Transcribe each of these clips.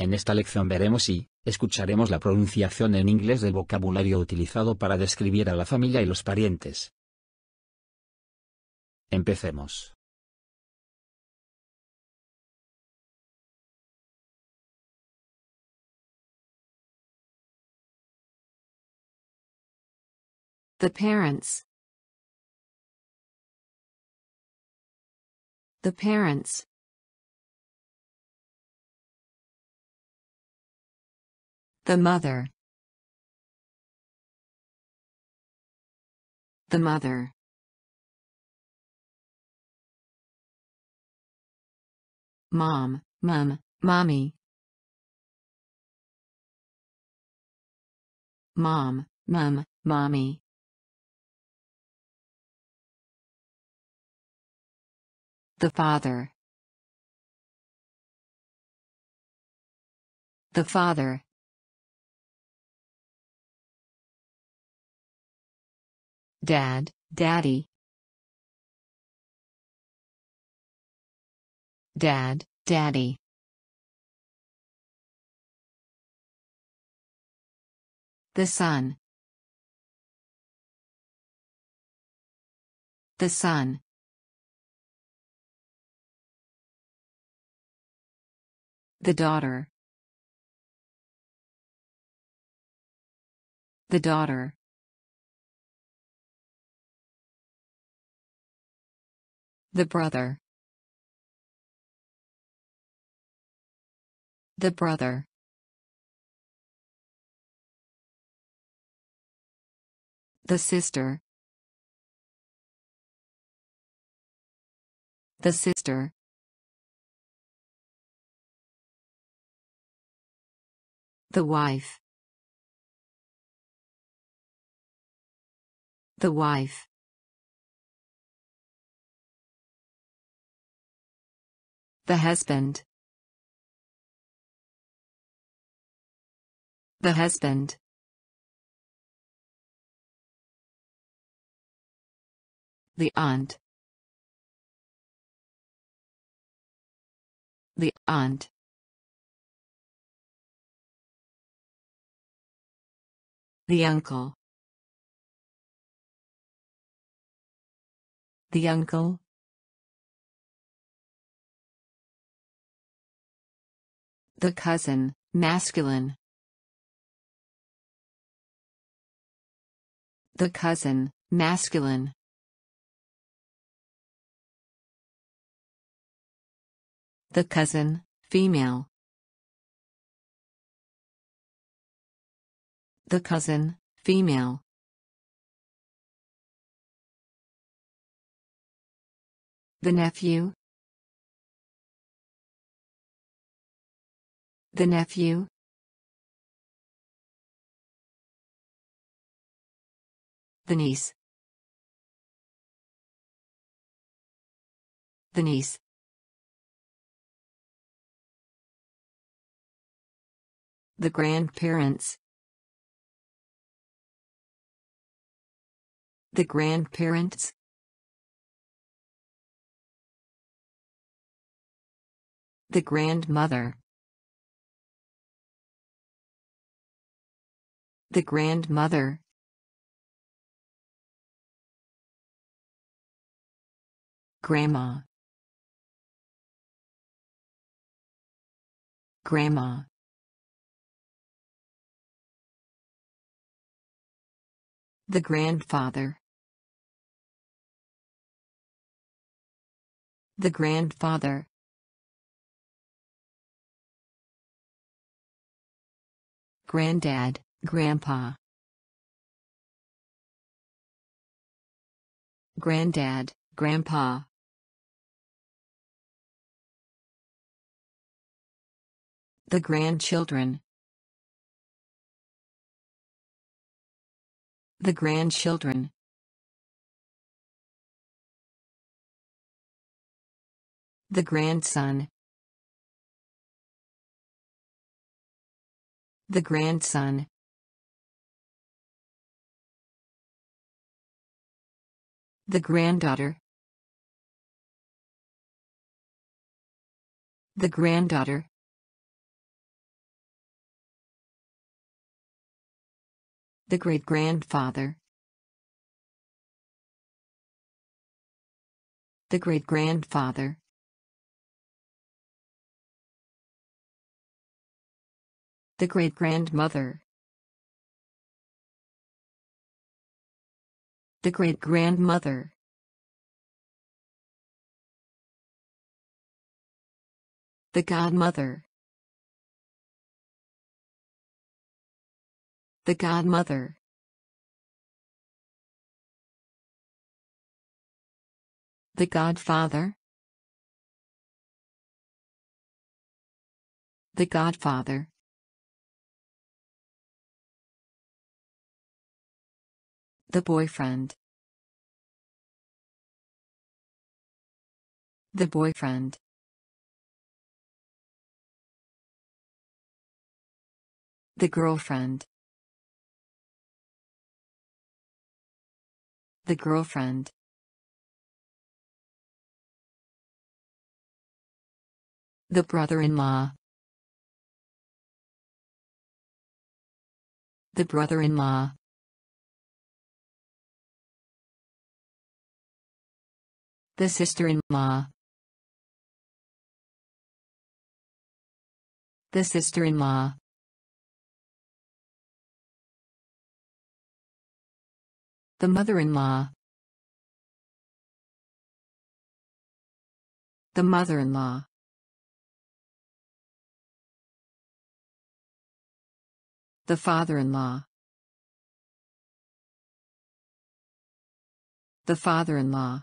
En esta lección veremos y, escucharemos la pronunciación en inglés del vocabulario utilizado para describir a la familia y los parientes. Empecemos. The parents. The parents. The mother. The mother. Mom, mum, mommy. Mom, mum, mommy. The father. The father. Dad, Daddy. Dad, Daddy. The sun. The sun. The daughter. The daughter. The brother. The brother. The sister. The sister. The wife. The wife. The husband. The husband. The aunt. The aunt. The uncle. The uncle. The cousin, masculine. The cousin, masculine. The cousin, female. The cousin, female. The nephew, The nephew? The niece. The niece. The grandparents. The grandparents. The grandmother. The grandmother Grandma Grandma The grandfather The grandfather Granddad Grandpa. Granddad, Grandpa. The grandchildren. The grandchildren. The grandson. The grandson. The granddaughter. The granddaughter. The great grandfather. The great grandfather. The great grandmother. The great-grandmother The godmother The godmother The godfather The godfather The boyfriend. The boyfriend. The girlfriend. The girlfriend. The brother-in-law. The brother-in-law. The sister-in-law. The sister-in-law. The mother-in-law. The mother-in-law. The father-in-law. The father-in-law.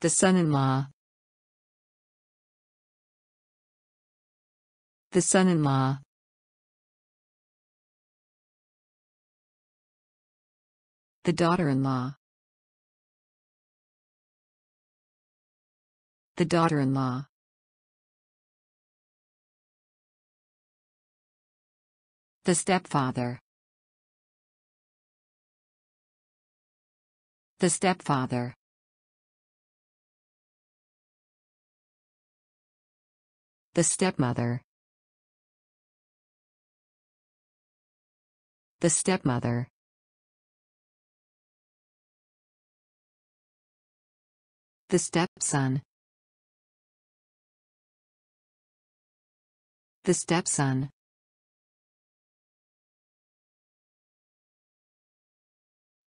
The son-in-law. The son-in-law. The daughter-in-law. The daughter-in-law. The stepfather. The stepfather. The Stepmother The Stepmother The Stepson The Stepson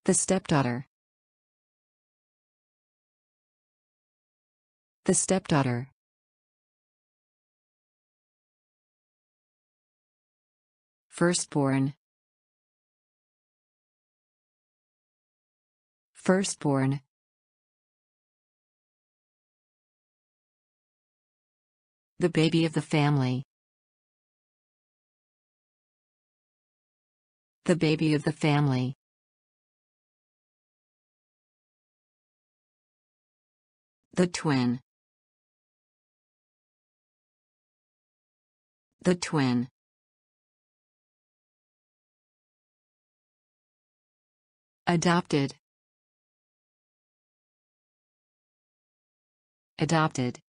The Stepdaughter The Stepdaughter Firstborn. Firstborn. The baby of the family. The baby of the family. The twin. The twin. Adopted. Adopted.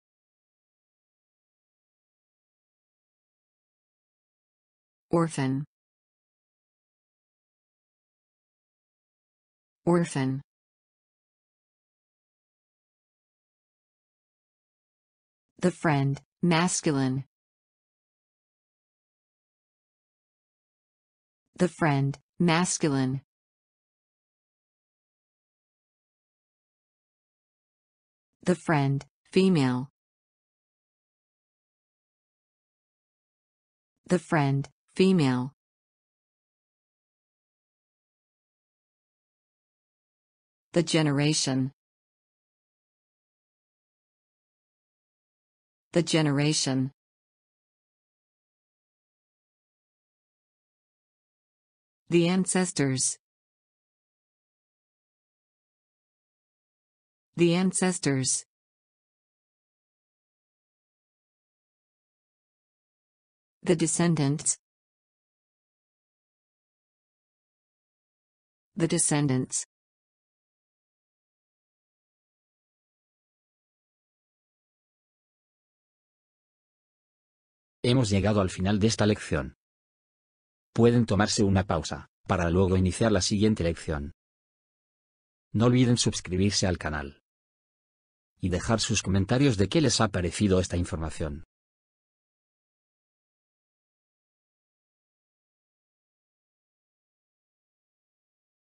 Orphan. Orphan. The friend, masculine. The friend, masculine. The friend, female. The friend, female. The generation. The generation. The ancestors. The ancestors. The descendants. The descendants. Hemos llegado al final de esta lección. Pueden tomarse una pausa, para luego iniciar la siguiente lección. No olviden suscribirse al canal y dejar sus comentarios de qué les ha parecido esta información.